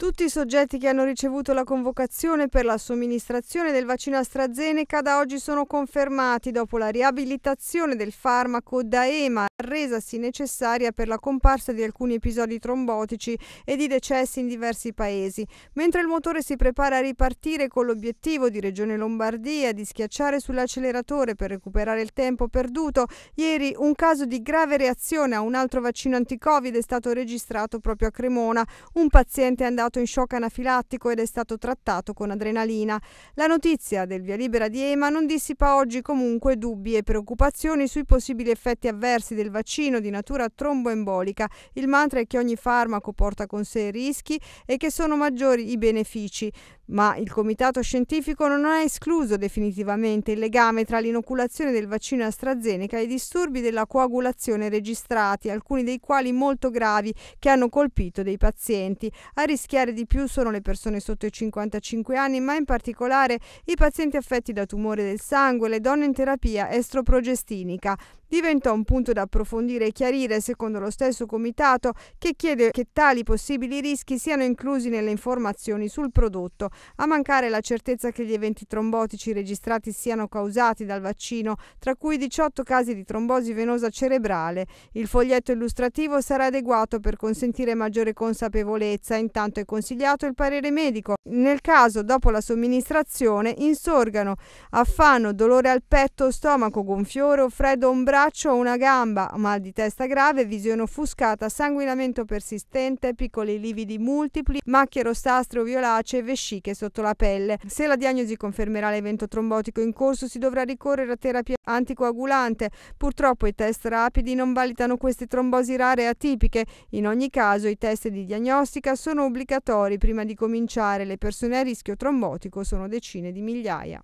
Tutti i soggetti che hanno ricevuto la convocazione per la somministrazione del vaccino AstraZeneca da oggi sono confermati dopo la riabilitazione del farmaco da EMA resasi necessaria per la comparsa di alcuni episodi trombotici e di decessi in diversi paesi, mentre il motore si prepara a ripartire con l'obiettivo di Regione Lombardia di schiacciare sull'acceleratore per recuperare il tempo perduto, ieri un caso di grave reazione a un altro vaccino anti-Covid è stato registrato proprio a Cremona. Un paziente è andato in shock anafilattico ed è stato trattato con adrenalina. La notizia del via libera di EMA non dissipa oggi comunque dubbi e preoccupazioni sui possibili effetti avversi del vaccino di natura tromboembolica. Il mantra è che ogni farmaco porta con sé rischi e che sono maggiori i benefici ma il comitato scientifico non ha escluso definitivamente il legame tra l'inoculazione del vaccino AstraZeneca e i disturbi della coagulazione registrati, alcuni dei quali molto gravi, che hanno colpito dei pazienti. A rischiare di più sono le persone sotto i 55 anni, ma in particolare i pazienti affetti da tumore del sangue, le donne in terapia estroprogestinica. Diventa un punto da approfondire e chiarire, secondo lo stesso comitato, che chiede che tali possibili rischi siano inclusi nelle informazioni sul prodotto a mancare la certezza che gli eventi trombotici registrati siano causati dal vaccino, tra cui 18 casi di trombosi venosa cerebrale. Il foglietto illustrativo sarà adeguato per consentire maggiore consapevolezza, intanto è consigliato il parere medico. Nel caso, dopo la somministrazione, insorgano affanno, dolore al petto o stomaco, gonfiore o freddo un braccio o una gamba, mal di testa grave, visione offuscata, sanguinamento persistente, piccoli lividi multipli, macchie rossastre o violacee, vesciche croniche sotto la pelle. Se la diagnosi confermerà l'evento trombotico in corso si dovrà ricorrere a terapia anticoagulante. Purtroppo i test rapidi non validano queste trombosi rare e atipiche. In ogni caso i test di diagnostica sono obbligatori prima di cominciare. Le persone a rischio trombotico sono decine di migliaia.